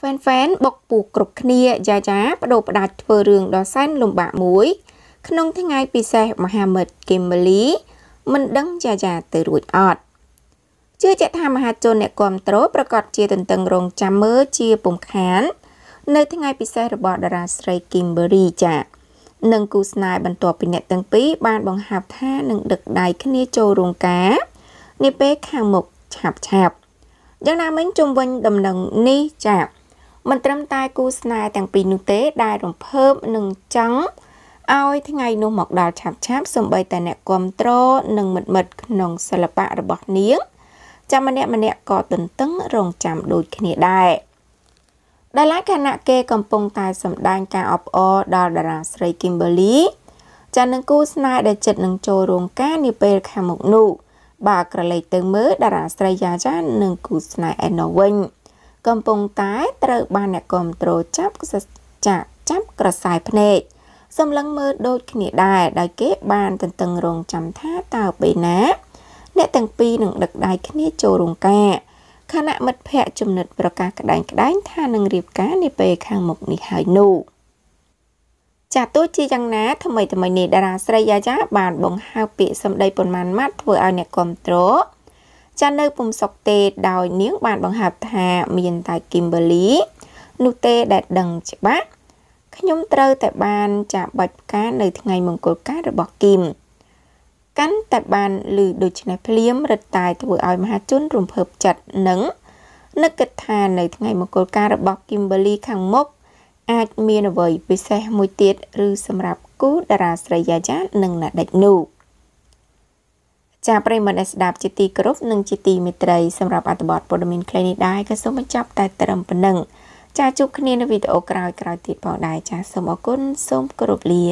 ហ្វេនហ្វេនបុកពូគ្រប់គ្នាយ៉ាយ៉ាបដូផ្ដាច់ធ្វើរឿងដ៏សែនលំបាកមួយ ក្នុងថ្ងៃពិសេសមហាមិត្តគីមលីមិនដឹងយ៉ាយ៉ាទៅរួចអត់ជឿជាក់ថាមហាជនអ្នកគ្រប់គ្រងប្រកាសជាទន្ទឹងរង់ចាំមើលជាពំខាន នៅថ្ងៃពិសេសរបស់តារាស្រី Kimberly ចានិងគូស្នេហ៍បន្ទាប់ពីអ្នកទាំងពីរបានបង្ហាប់ថានឹងដឹកដៃគ្នាចូលរោងការនាពេលខាងមុខឆាប់ឆាប់យ៉ាងណាមិញជុំវិញដំណឹងនេះចាមិនត្រឹមតែគូស្នេហ៍ទាំងពីរនោះទេដែលរំភើបនិងចង់ឲ្យថ្ងៃនោះមកដល់ឆាប់ឆាប់សម្បីតែអ្នកគ្រប់គ្រងនិងមិត្តមិត្តក្នុងសិល្បៈរបស់នាងចាំម្នាក់ម្នាក់ក៏ទន្ទឹងរង់ចាំដូចគ្នាដែរដែលឡែកខណៈគេកំពុងតែសម្ដែងការអបអរដល់តារាស្រី Kimberly ចានឹងគូស្នេហ៍ដែលចិត្តនឹងចូលរោងការនាពេលខាងមុខនោះ បាទក្រឡេកទៅមើលតារាស្រីយ៉ាយ៉ានិងគូស្នេហ៍អេណូវិញកំពុងតែត្រូវបានអ្នកគ្រប់គ្រងចាប់ចាក់ចាប់ក្រសែភ្នែកសម្លឹងមើលដូចគ្នាដែរដោយគេបានទន្ទឹងរង់ចាំថាតើពេលណា អ្នកទាំងពីរនឹងដឹកដៃគ្នា ចូលរោងការខណៈមិត្តភ័ក្តិចំណិតប្រកាសក្តែងក្តែង ថានឹងរៀបការនាពេលខាងមុខនេះហើយនោះចាទោះជាយ៉ាងណា ថ្មីថ្មីនេះតារាស្រីយ៉ាយ៉ាបាន បង្ហើបពាក្យសម្ដីប៉ុន្មានម៉ាត់ធ្វើឲ្យអ្នកគ្រប់គ្រងចានៅពុំសុកទេដោយ នាងបានបង្ហាប់ថាមានតែ Kimberly នោះទេដែលដឹងច្បាស់ខ្ញុំត្រូវតែបានចាបាច់ផ្កានៅថ្ងៃ មង្គលការរបស់គីមកាន់តែបានឮដូច្នេះភ្លាមរត់តែធ្វើឲ្យមហាជនរំភើបចិត្តនិងនឹកគិតថានៅថ្ងៃមង្គលការរបស់ Kimberly ខាងមុខអាចមានអ្វីពិសេសមួយទៀតឬសម្រាប់គូតារាស្រីយ៉ាយ៉ានិងណាដេចនោះចាប្រិមត្តអ្នកស្ដាប់ជាទីគោរពនិងជាទីមេត្រីសម្រាប់អត្ថបទព័ត៌មានខ្លីនេះដែរក៏សូមបញ្ចប់តែត្រឹមប៉ុណ្ណឹងចាជួបគ្នានៅវីដេអូក្រោយៗទៀតផងដែរចាសូមអរគុណសូមគោរពលា